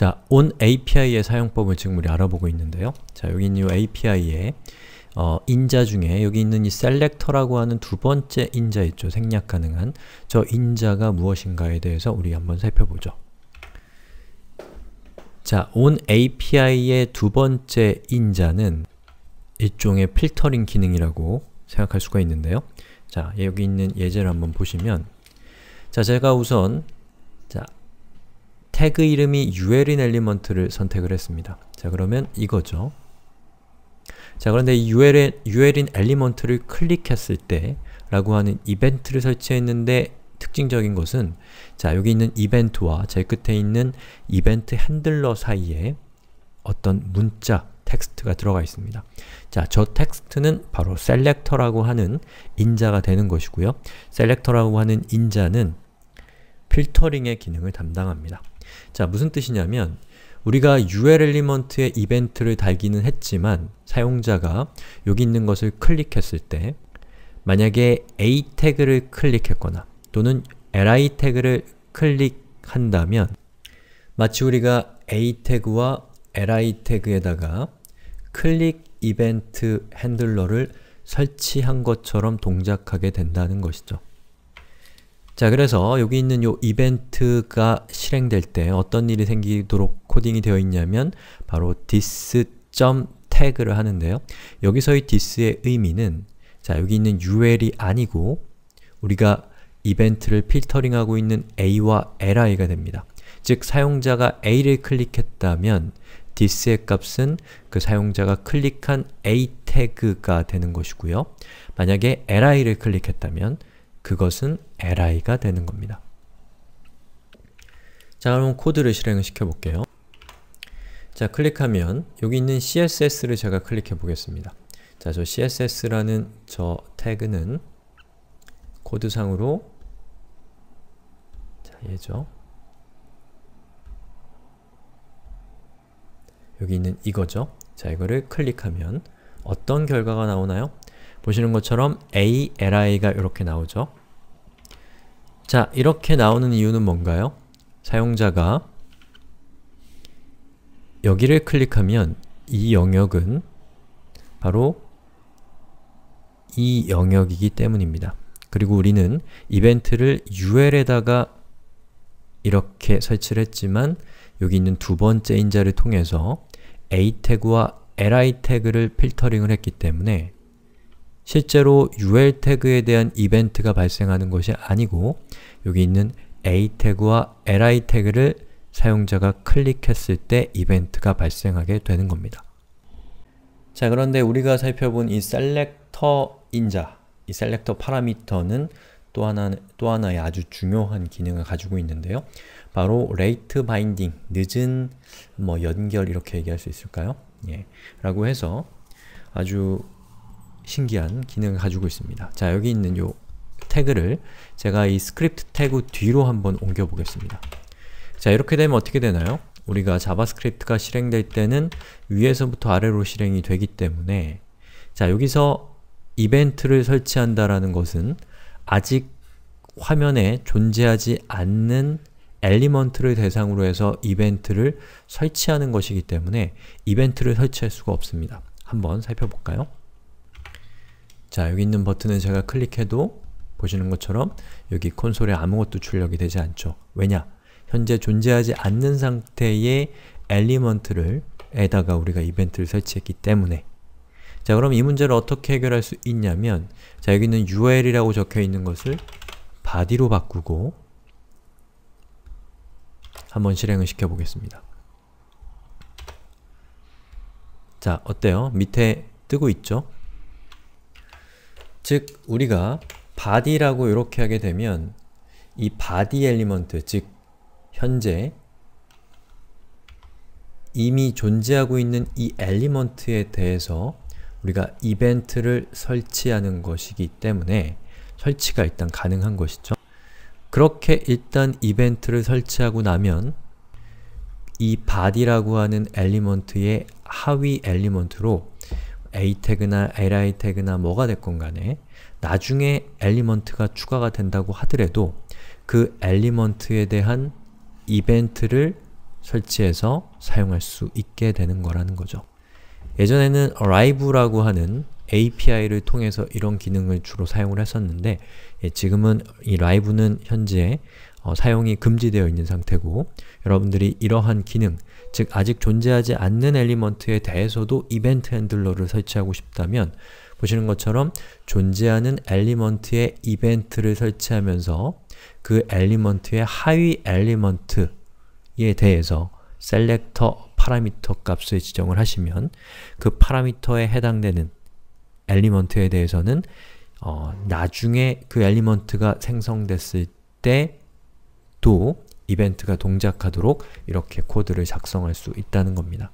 자, on API의 사용법을 지금 우리 알아보고 있는데요. 자, 여기 있는 이 API의 어, 인자 중에 여기 있는 이셀렉터라고 하는 두 번째 인자 있죠. 생략 가능한 저 인자가 무엇인가에 대해서 우리 한번 살펴보죠. 자, on API의 두 번째 인자는 일종의 필터링 기능이라고 생각할 수가 있는데요. 자, 여기 있는 예제를 한번 보시면 자, 제가 우선 자, 태그 이름이 UL인 엘리먼트를 선택을 했습니다. 자 그러면 이거죠. 자 그런데 UL인, UL인 엘리먼트를 클릭했을 때 라고 하는 이벤트를 설치했는데 특징적인 것은 자 여기 있는 이벤트와 제일 끝에 있는 이벤트 핸들러 사이에 어떤 문자, 텍스트가 들어가 있습니다. 자, 저 텍스트는 바로 셀렉터라고 하는 인자가 되는 것이고요. 셀렉터라고 하는 인자는 필터링의 기능을 담당합니다. 자, 무슨 뜻이냐면 우리가 UL r 엘리먼트의 이벤트를 달기는 했지만 사용자가 여기 있는 것을 클릭했을 때 만약에 A 태그를 클릭했거나 또는 li 태그를 클릭한다면 마치 우리가 a 태그와 li 태그에다가 클릭 이벤트 핸들러를 설치한 것처럼 동작하게 된다는 것이죠. 자 그래서 여기 있는 요 이벤트가 실행될 때 어떤 일이 생기도록 코딩이 되어 있냐면 바로 this. tag를 하는데요. 여기서의 this의 의미는 자 여기 있는 ul이 아니고 우리가 이벤트를 필터링하고 있는 a와 li가 됩니다. 즉 사용자가 a를 클릭했다면 this의 값은 그 사용자가 클릭한 a 태그가 되는 것이고요. 만약에 li를 클릭했다면 그것은 li가 되는 겁니다. 자 그럼 코드를 실행 시켜볼게요. 자 클릭하면 여기 있는 css를 제가 클릭해 보겠습니다. 자저 css라는 저 태그는 코드상으로 자 얘죠. 여기 있는 이거죠. 자 이거를 클릭하면 어떤 결과가 나오나요? 보시는 것처럼 a, li가 이렇게 나오죠. 자, 이렇게 나오는 이유는 뭔가요? 사용자가 여기를 클릭하면 이 영역은 바로 이 영역이기 때문입니다. 그리고 우리는 이벤트를 UL에다가 이렇게 설치를 했지만 여기 있는 두 번째 인자를 통해서 a 태그와 li 태그를 필터링을 했기 때문에 실제로 ul 태그에 대한 이벤트가 발생하는 것이 아니고 여기 있는 a 태그와 li 태그를 사용자가 클릭했을 때 이벤트가 발생하게 되는 겁니다. 자 그런데 우리가 살펴본 이 셀렉터 인자, 이 셀렉터 파라미터는 또, 하나, 또 하나의 아주 중요한 기능을 가지고 있는데요. 바로 레이트 바인딩, 늦은 뭐 연결 이렇게 얘기할 수 있을까요? 예. 라고 해서 아주 신기한 기능을 가지고 있습니다. 자, 여기 있는 요 태그를 제가 이 스크립트 태그 뒤로 한번 옮겨 보겠습니다. 자, 이렇게 되면 어떻게 되나요? 우리가 자바스크립트가 실행될 때는 위에서부터 아래로 실행이 되기 때문에 자, 여기서 이벤트를 설치한다라는 것은 아직 화면에 존재하지 않는 엘리먼트를 대상으로 해서 이벤트를 설치하는 것이기 때문에 이벤트를 설치할 수가 없습니다. 한번 살펴볼까요? 자, 여기 있는 버튼을 제가 클릭해도 보시는 것처럼 여기 콘솔에 아무것도 출력이 되지 않죠. 왜냐? 현재 존재하지 않는 상태의 엘리먼트를 에다가 우리가 이벤트를 설치했기 때문에 자, 그럼 이 문제를 어떻게 해결할 수 있냐면 자, 여기 있는 URL이라고 적혀있는 것을 바디로 바꾸고 한번 실행을 시켜보겠습니다. 자, 어때요? 밑에 뜨고 있죠? 즉 우리가 body라고 이렇게 하게 되면 이 body 엘리먼트, 즉 현재 이미 존재하고 있는 이 엘리먼트에 대해서 우리가 이벤트를 설치하는 것이기 때문에 설치가 일단 가능한 것이죠. 그렇게 일단 이벤트를 설치하고 나면 이 body라고 하는 엘리먼트의 하위 엘리먼트로 a 태그나 li 태그나 뭐가 됐건 간에 나중에 엘리먼트가 추가가 된다고 하더라도 그 엘리먼트에 대한 이벤트를 설치해서 사용할 수 있게 되는 거라는 거죠. 예전에는 arrive라고 하는 API를 통해서 이런 기능을 주로 사용을 했었는데 예, 지금은 이라이브는 현재 어, 사용이 금지되어 있는 상태고 여러분들이 이러한 기능, 즉 아직 존재하지 않는 엘리먼트에 대해서도 이벤트 핸들러를 설치하고 싶다면 보시는 것처럼 존재하는 엘리먼트에 이벤트를 설치하면서 그 엘리먼트의 하위 엘리먼트에 대해서 셀렉터 파라미터 값을 지정을 하시면 그 파라미터에 해당되는 엘리먼트에 대해서는 어, 나중에 그 엘리먼트가 생성됐을 때도 이벤트가 동작하도록 이렇게 코드를 작성할 수 있다는 겁니다.